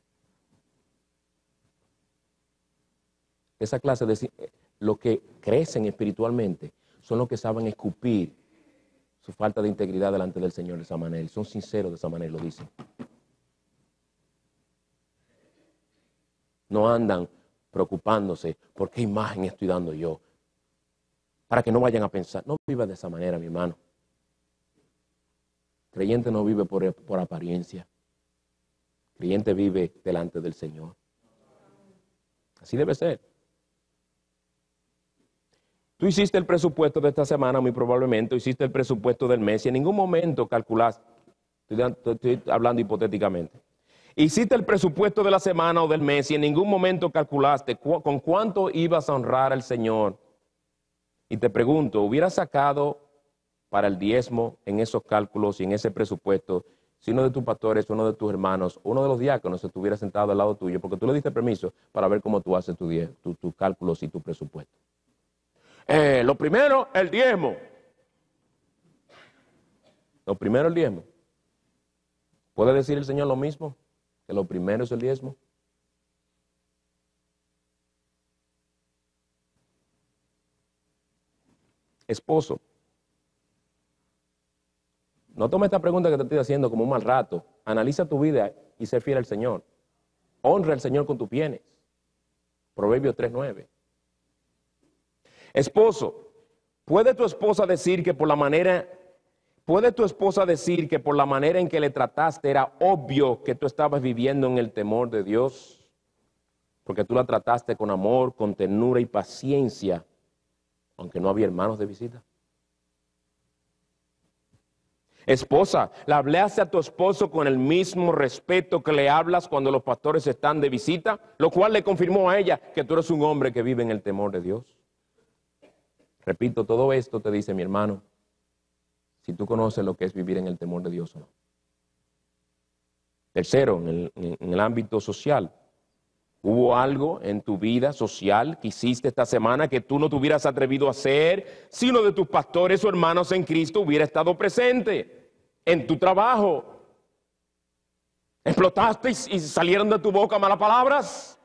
Esa clase de eh, los que crecen espiritualmente son los que saben escupir su falta de integridad delante del Señor de esa manera. Son sinceros de esa manera, lo dicen. No andan preocupándose por qué imagen estoy dando yo. Para que no vayan a pensar, no viva de esa manera, mi hermano creyente no vive por, apariencia. Creyente vive delante del Señor. Así debe ser. Tú hiciste el presupuesto de esta semana, muy probablemente, hiciste el presupuesto del mes y en ningún momento calculaste, estoy, hablando hipotéticamente, hiciste el presupuesto de la semana o del mes y en ningún momento calculaste con cuánto ibas a honrar al Señor. Y te pregunto, ¿hubieras sacado para el diezmo en esos cálculos y en ese presupuesto, si uno de tus pastores, uno de tus hermanos, uno de los diáconos estuviera sentado al lado tuyo, porque tú le diste permiso para ver cómo tú haces tus cálculos y tu presupuesto. Eh, lo primero, el diezmo. Lo primero, el diezmo. ¿Puede decir el Señor lo mismo? Que lo primero es el diezmo. Esposo, no tome esta pregunta que te estoy haciendo como un mal rato. Analiza tu vida y sé fiel al Señor. Honra al Señor con tus bienes. Proverbios 3.9. Esposo, ¿puede tu esposa decir que por la manera, puede tu esposa decir que por la manera en que le trataste era obvio que tú estabas viviendo en el temor de Dios? Porque tú la trataste con amor, con ternura y paciencia, aunque no había hermanos de visita. Esposa, le hablaste a tu esposo con el mismo respeto que le hablas cuando los pastores están de visita, lo cual le confirmó a ella que tú eres un hombre que vive en el temor de Dios. Repito, todo esto te dice mi hermano, si tú conoces lo que es vivir en el temor de Dios o no. Tercero, en el, en el ámbito social, ¿Hubo algo en tu vida social que hiciste esta semana que tú no te hubieras atrevido a hacer sino de tus pastores o hermanos en Cristo hubiera estado presente en tu trabajo? ¿Explotaste y salieron de tu boca malas palabras?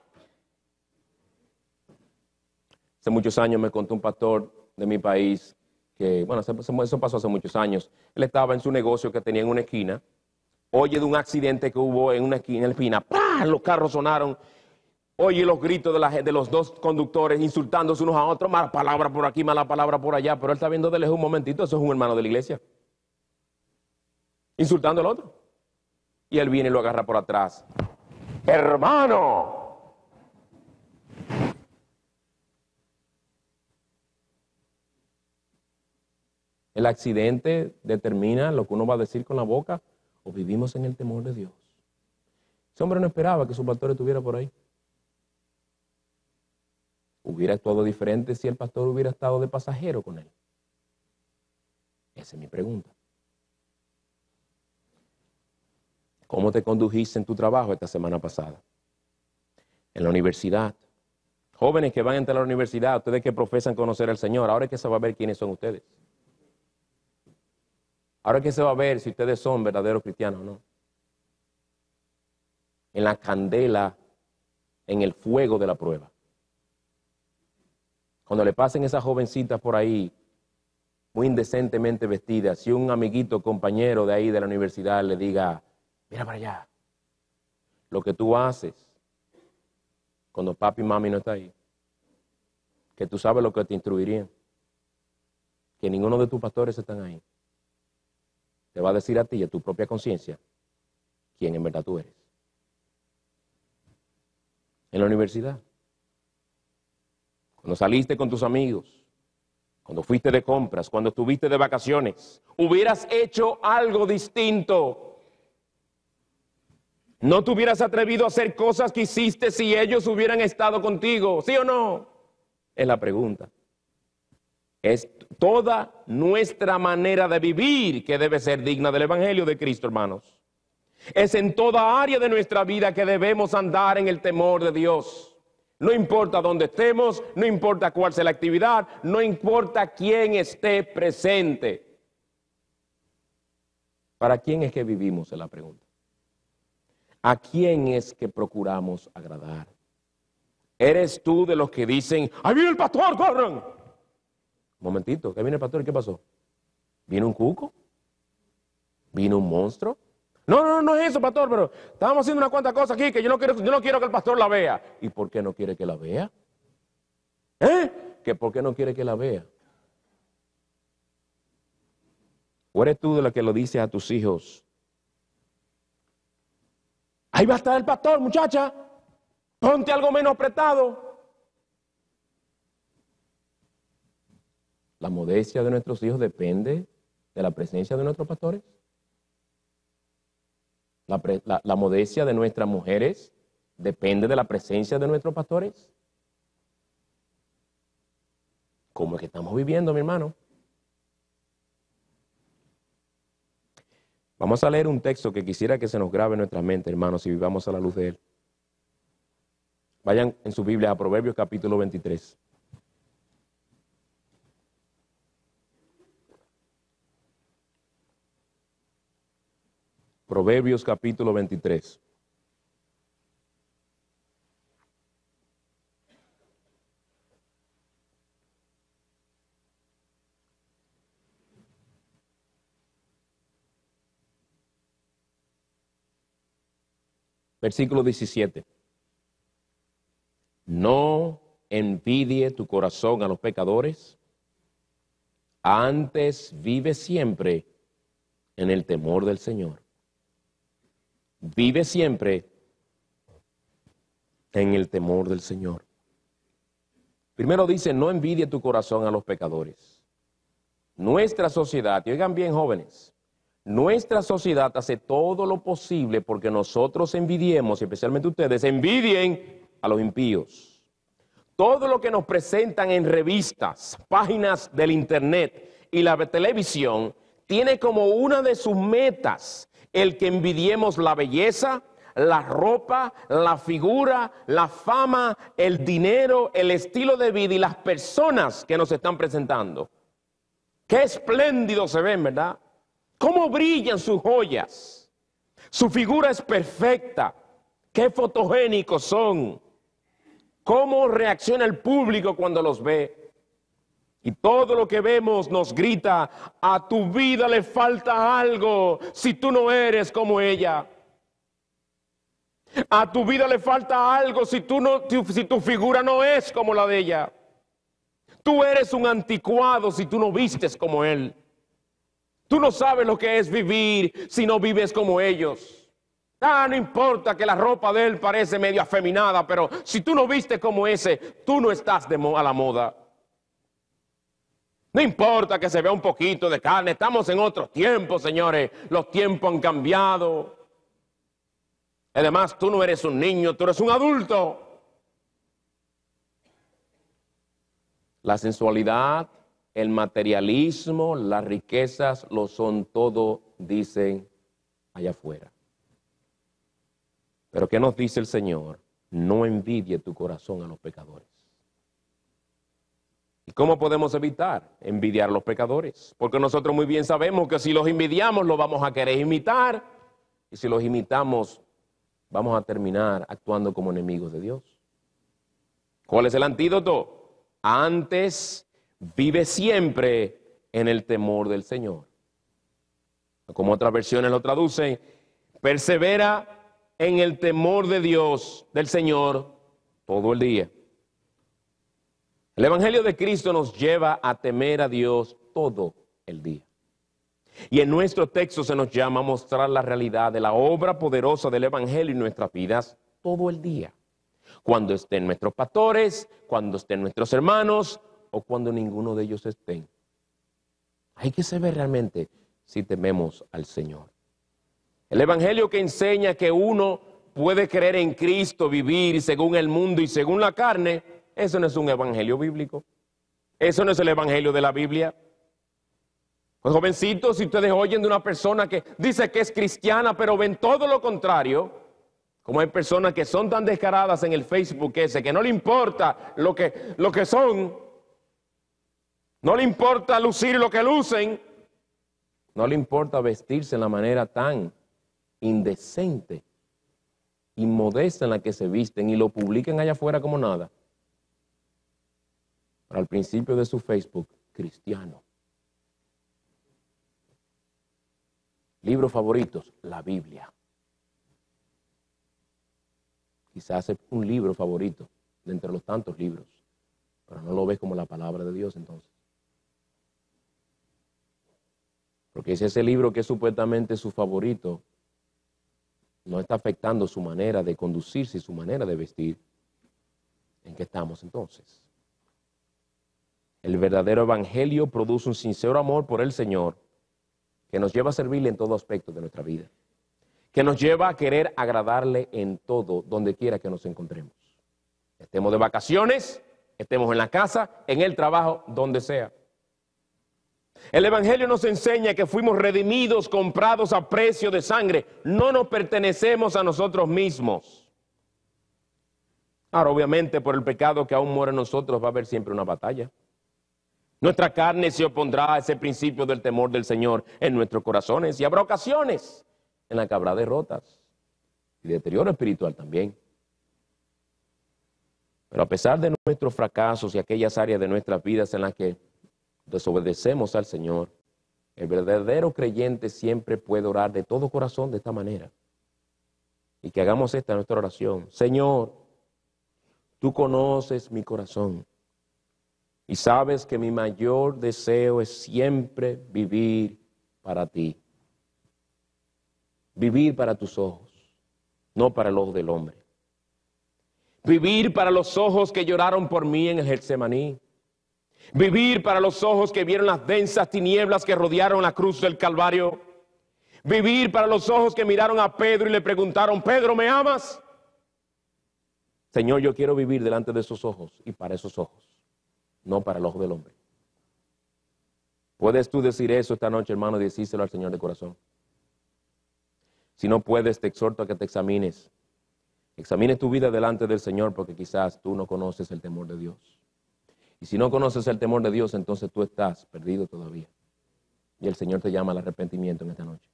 Hace muchos años me contó un pastor de mi país que, bueno, eso pasó hace muchos años. Él estaba en su negocio que tenía en una esquina, oye de un accidente que hubo en una esquina, en la esquina, Los carros sonaron Oye los gritos de, de los dos conductores insultándose unos a otros, mala palabra por aquí, mala palabra por allá, pero él está viendo de lejos un momentito, eso es un hermano de la iglesia. Insultando al otro. Y él viene y lo agarra por atrás. Hermano, El accidente determina lo que uno va a decir con la boca o vivimos en el temor de Dios. Ese hombre no esperaba que su pastor estuviera por ahí hubiera actuado diferente si el pastor hubiera estado de pasajero con él? Esa es mi pregunta. ¿Cómo te condujiste en tu trabajo esta semana pasada? En la universidad. Jóvenes que van a entrar a la universidad, ustedes que profesan conocer al Señor, ahora es que se va a ver quiénes son ustedes. Ahora es que se va a ver si ustedes son verdaderos cristianos o no. En la candela, en el fuego de la prueba. Cuando le pasen esas jovencitas por ahí, muy indecentemente vestidas, si un amiguito, compañero de ahí de la universidad le diga, mira para allá, lo que tú haces cuando papi y mami no está ahí, que tú sabes lo que te instruirían, que ninguno de tus pastores están ahí, te va a decir a ti y a tu propia conciencia quién en verdad tú eres. En la universidad cuando saliste con tus amigos, cuando fuiste de compras, cuando estuviste de vacaciones, hubieras hecho algo distinto. No te hubieras atrevido a hacer cosas que hiciste si ellos hubieran estado contigo, ¿sí o no? Es la pregunta. Es toda nuestra manera de vivir que debe ser digna del Evangelio de Cristo, hermanos. Es en toda área de nuestra vida que debemos andar en el temor de Dios. No importa dónde estemos, no importa cuál sea la actividad, no importa quién esté presente. ¿Para quién es que vivimos? Es la pregunta. ¿A quién es que procuramos agradar? ¿Eres tú de los que dicen, ahí viene el pastor, corran? momentito, ahí viene el pastor, ¿qué pasó? ¿Vino un cuco? ¿Vino un monstruo? No, no, no es eso, pastor, pero estábamos haciendo una cuanta cosa aquí que yo no, quiero, yo no quiero que el pastor la vea. ¿Y por qué no quiere que la vea? ¿Eh? ¿Que por qué no quiere que la vea? ¿O eres tú de la que lo dices a tus hijos? Ahí va a estar el pastor, muchacha. Ponte algo menos apretado. La modestia de nuestros hijos depende de la presencia de nuestros pastores. La, modestia de nuestras mujeres depende de la presencia de nuestros pastores. ¿Cómo es que estamos viviendo, mi hermano? Vamos a leer un texto que quisiera que se nos grabe en nuestra mente, hermanos, y vivamos a la luz de él. Vayan en su Biblia a Proverbios capítulo 23. Proverbios capítulo 23. Versículo 17. No envidie tu corazón a los pecadores, antes vive siempre en el temor del Señor. Vive siempre en el temor del Señor. Primero dice, no envidie tu corazón a los pecadores. Nuestra sociedad, y oigan bien jóvenes, nuestra sociedad hace todo lo posible porque nosotros envidiemos, especialmente ustedes, envidien a los impíos. Todo lo que nos presentan en revistas, páginas del Internet y la televisión tiene como una de sus metas el que envidiemos la belleza, la ropa, la figura, la fama, el dinero, el estilo de vida y las personas que nos están presentando. Qué espléndido se ven, ¿verdad? Cómo brillan sus joyas. Su figura es perfecta. Qué fotogénicos son. Cómo reacciona el público cuando los ve. Y todo lo que vemos nos grita, a tu vida le falta algo si tú no eres como ella. A tu vida le falta algo si, tu figura no es como la de ella. Tú eres un anticuado si tú no vistes como él. Tú no sabes lo que es vivir si no vives como ellos. Ah, no importa que la ropa de él parece medio afeminada, pero si tú no vistes como ese, tú no estás de a la moda. No importa que se vea un poquito de carne, estamos en otros tiempos, señores. Los tiempos han cambiado. Además, tú no eres un niño, tú eres un adulto. La sensualidad, el materialismo, las riquezas lo son todo, dicen allá afuera. Pero ¿qué nos dice el Señor? No envidie tu corazón a los pecadores. ¿Y ¿Cómo podemos evitar envidiar a los pecadores? Porque nosotros muy bien sabemos que si los envidiamos, los vamos a querer imitar. Y si los imitamos, vamos a terminar actuando como enemigos de Dios. ¿Cuál es el antídoto? Antes vive siempre en el temor del Señor. Como otras versiones lo traducen, persevera en el temor de Dios, del Señor, todo el día. El Evangelio de Cristo nos lleva a temer a Dios todo el día. Y en nuestro texto se nos llama a mostrar la realidad de la obra poderosa del Evangelio en nuestras vidas todo el día. Cuando estén nuestros pastores, cuando estén nuestros hermanos o cuando ninguno de ellos estén. Hay que saber realmente si tememos al Señor. El Evangelio que enseña que uno puede creer en Cristo, vivir según el mundo y según la carne, eso no es un evangelio bíblico. Eso no es el evangelio de la Biblia. Pues jovencitos, si ustedes oyen de una persona que dice que es cristiana, pero ven todo lo contrario, como hay personas que son tan descaradas en el Facebook ese, que no le importa lo que, lo que son, no le importa lucir lo que lucen, no le importa vestirse en la manera tan indecente y modesta en la que se visten y lo publiquen allá afuera como nada para al principio de su Facebook, cristiano. Libros favoritos, la Biblia. Quizás es un libro favorito de entre los tantos libros, pero no lo ves como la palabra de Dios entonces. Porque es ese libro que es supuestamente su favorito no está afectando su manera de conducirse y su manera de vestir, ¿en qué estamos entonces? El verdadero evangelio produce un sincero amor por el Señor que nos lleva a servirle en todo aspecto de nuestra vida, que nos lleva a querer agradarle en todo, donde quiera que nos encontremos. Estemos de vacaciones, estemos en la casa, en el trabajo, donde sea. El Evangelio nos enseña que fuimos redimidos, comprados a precio de sangre. No nos pertenecemos a nosotros mismos. Ahora, obviamente, por el pecado que aún muere en nosotros va a haber siempre una batalla. Nuestra carne se opondrá a ese principio del temor del Señor en nuestros corazones y habrá ocasiones en las que habrá derrotas y deterioro espiritual también. Pero a pesar de nuestros fracasos y aquellas áreas de nuestras vidas en las que desobedecemos al Señor, el verdadero creyente siempre puede orar de todo corazón de esta manera. Y que hagamos esta nuestra oración. Señor, tú conoces mi corazón. Y sabes que mi mayor deseo es siempre vivir para ti. Vivir para tus ojos, no para el ojo del hombre. Vivir para los ojos que lloraron por mí en el Getsemaní. Vivir para los ojos que vieron las densas tinieblas que rodearon la cruz del Calvario. Vivir para los ojos que miraron a Pedro y le preguntaron, Pedro, ¿me amas? Señor, yo quiero vivir delante de esos ojos y para esos ojos no para el ojo del hombre. ¿Puedes tú decir eso esta noche, hermano, y decírselo al Señor de corazón? Si no puedes, te exhorto a que te examines. Examines tu vida delante del Señor porque quizás tú no conoces el temor de Dios. Y si no conoces el temor de Dios, entonces tú estás perdido todavía. Y el Señor te llama al arrepentimiento en esta noche.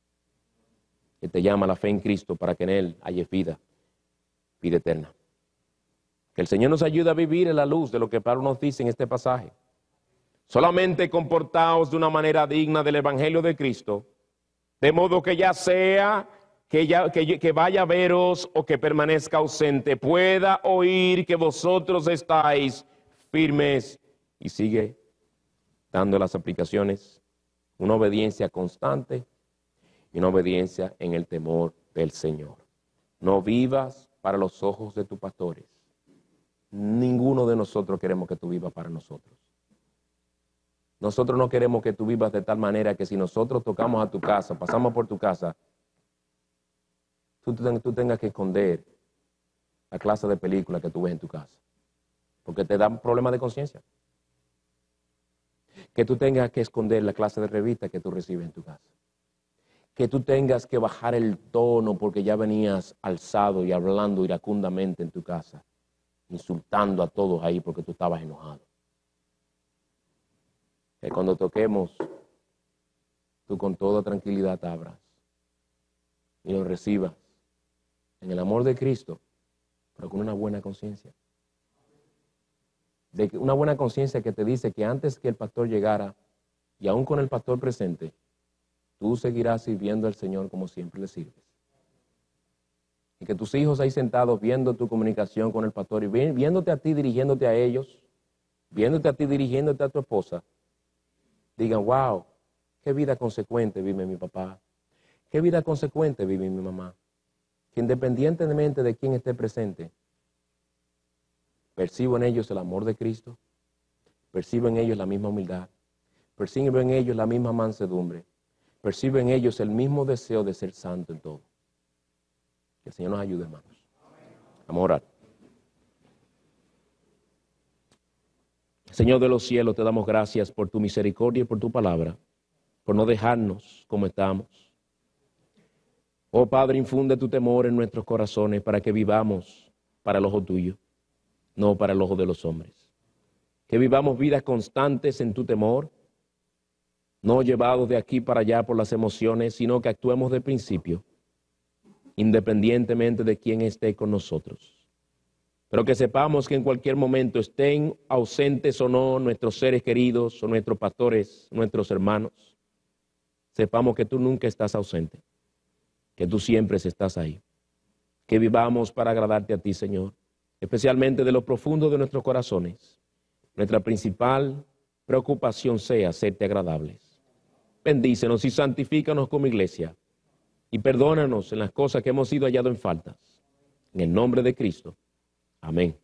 Él te llama a la fe en Cristo para que en Él haya vida, vida eterna. Que el Señor nos ayude a vivir en la luz de lo que Pablo nos dice en este pasaje. Solamente comportaos de una manera digna del Evangelio de Cristo, de modo que ya sea que, ya, vaya a veros o que permanezca ausente, pueda oír que vosotros estáis firmes y sigue dando las aplicaciones, una obediencia constante y una obediencia en el temor del Señor. No vivas para los ojos de tus pastores, Ninguno de nosotros queremos que tú vivas para nosotros. Nosotros no queremos que tú vivas de tal manera que si nosotros tocamos a tu casa, pasamos por tu casa, tú, tengas que esconder la clase de película que tú ves en tu casa. Porque te un problemas de conciencia. Que tú tengas que esconder la clase de revista que tú recibes en tu casa. Que tú tengas que bajar el tono porque ya venías alzado y hablando iracundamente en tu casa insultando a todos ahí porque tú estabas enojado. Que cuando toquemos, tú con toda tranquilidad abras y lo recibas en el amor de Cristo, pero con una buena conciencia. De una buena conciencia que te dice que antes que el pastor llegara, y aún con el pastor presente, tú seguirás sirviendo al Señor como siempre le sirves y que tus hijos ahí sentados viendo tu comunicación con el pastor y viéndote a ti dirigiéndote a ellos, viéndote a ti dirigiéndote a tu esposa, digan, wow, qué vida consecuente vive mi papá, qué vida consecuente vive mi mamá, que independientemente de quién esté presente, percibo en ellos el amor de Cristo, percibo en ellos la misma humildad, percibo en ellos la misma mansedumbre, percibo en ellos el mismo deseo de ser santo en todo. Que el Señor nos ayude, hermanos. Vamos a orar. Señor de los cielos, te damos gracias por tu misericordia y por tu palabra, por no dejarnos como estamos. Oh Padre, infunde tu temor en nuestros corazones para que vivamos para el ojo tuyo, no para el ojo de los hombres. Que vivamos vidas constantes en tu temor, no llevados de aquí para allá por las emociones, sino que actuemos de principio independientemente de quién esté con nosotros. Pero que sepamos que en cualquier momento estén ausentes o no nuestros seres queridos o nuestros pastores, nuestros hermanos, sepamos que tú nunca estás ausente, que tú siempre estás ahí, que vivamos para agradarte a ti, Señor, especialmente de lo profundo de nuestros corazones. Nuestra principal preocupación sea serte agradables. Bendícenos y santifícanos como iglesia y perdónanos en las cosas que hemos sido hallados en falta. En el nombre de Cristo. Amén.